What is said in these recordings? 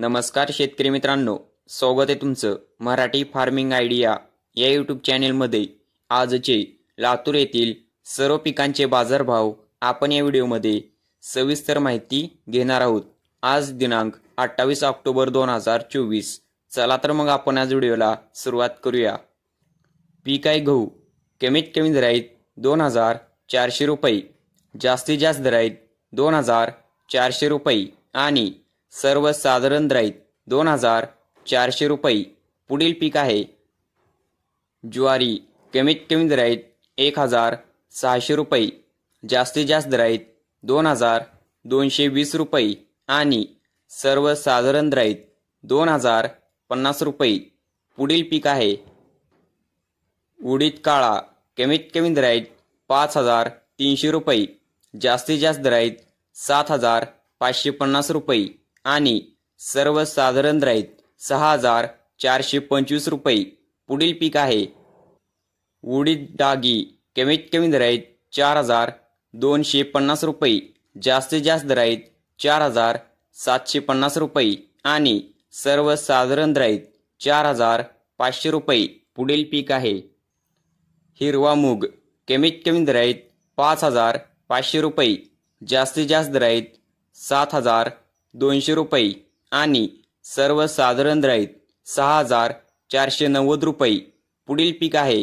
नमस्कार शेतकरी मित्रांनो स्वागत आहे तुमचं मराठी फार्मिंग आयडिया या यूट्यूब चॅनेलमध्ये आजचे लातूर येथील सर्व पिकांचे बाजारभाव आपण या व्हिडिओमध्ये सविस्तर माहिती घेणार आहोत आज दिनांक अठ्ठावीस ऑक्टोबर दोन हजार चोवीस चला तर मग आपण आज व्हिडिओला सुरुवात करूया पीक आहे गहू कमीत कमी दराईत दोन हजार चारशे रुपये जास्तीत जास्त दराईत दोन हजार चारशे रुपये आणि सर्वसाधारण द्राईत दोन हजार चारशे रुपये पुढील पीक आहे ज्वारी कमीत कमी दराईत एक हजार सहाशे रुपये जास्तीत जास्त दराईत दोन हजार दोनशे वीस रुपये आणि सर्वसाधारण द्राईत दोन हजार पन्नास रुपये पुढील पीक आहे उडीद काळा कमीत कमी द्राईत पाच हजार तीनशे रुपये जास्तीत जास्त दराईत सात हजार पाचशे पन्नास रुपये आणि सर्वसाधारण राहीत सहा हजार चारशे पंचवीस रुपये पुढील पीक आहे उडीद डागी कमीत कमी दराईत चार हजार दोनशे पन्नास रुपये जास्तीत जास्त दराईत चार हजार सातशे पन्नास रुपये आणि सर्वसाधारण दराईत चार हजार पाचशे रुपये पुढील पीक आहे हिरवा मूग कमीत कमी दराईत पाच हजार पाचशे रुपये जास्तीत जास्त दराईत सात हजार दोनशे रुपये आणि सर्वसाधारण राईत सहा हजार चारशे नव्वद रुपये पुढील पीक आहे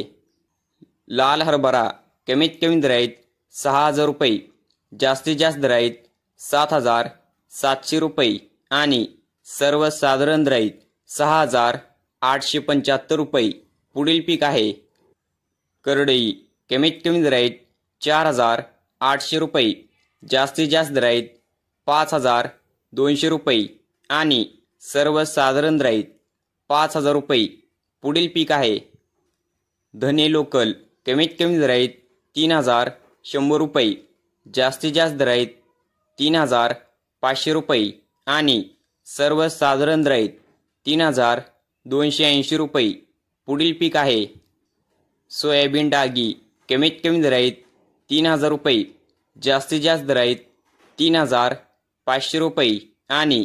लाल हरभरा कमीत कमी दराईत सहा हजार रुपये जास्तीत जास्त दराईत सात हजार सातशे रुपये आणि सर्वसाधारण दराईत सहा हजार आठशे पंच्याहत्तर रुपये पुढील पीक आहे करडई कमीत कमी दराईत चार हजार आठशे रुपये जास्तीत जास्त दराईत पाच हजार दोनशे रुपये आणि सर्वसाधारण राईत पाच हजार रुपये पुढील पीक आहे धने लोकल कमीत कमी दराईत तीन हजार शंभर रुपये जास्तीत जास्त दराईत तीन हजार पाचशे रुपये आणि सर्वसाधारण राईत तीन हजार दोनशे ऐंशी रुपये पुढील पीक आहे सोयाबीन डागी कमीत कमी दराईत तीन हजार रुपये जास्तीत जास्त दराईत तीन हजार पाचशे रुपये आणि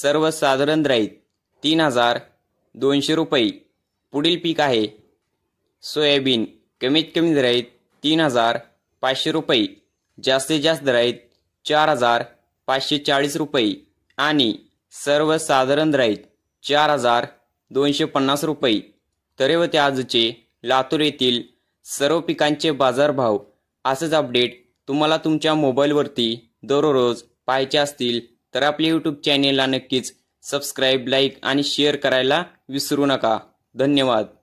सर्वसाधारण राईत तीन हजार दोनशे रुपये पुढील पीक आहे सोयाबीन कमीत कमी दराईत तीन हजार पाचशे रुपये जास्तीत जास्त दराईत चार हजार पाचशे चाळीस रुपये आणि सर्वसाधारण राहीत चार हजार दोनशे पन्नास रुपये तरी व ते आजचे लातूर येथील सर्व पिकांचे बाजारभाव असेच अपडेट तुम्हाला तुमच्या मोबाईलवरती दररोज पाहायचे असतील तर आपल्या यूट्यूब चॅनेलला नक्कीच सबस्क्राईब लाईक आणि शेअर करायला विसरू नका धन्यवाद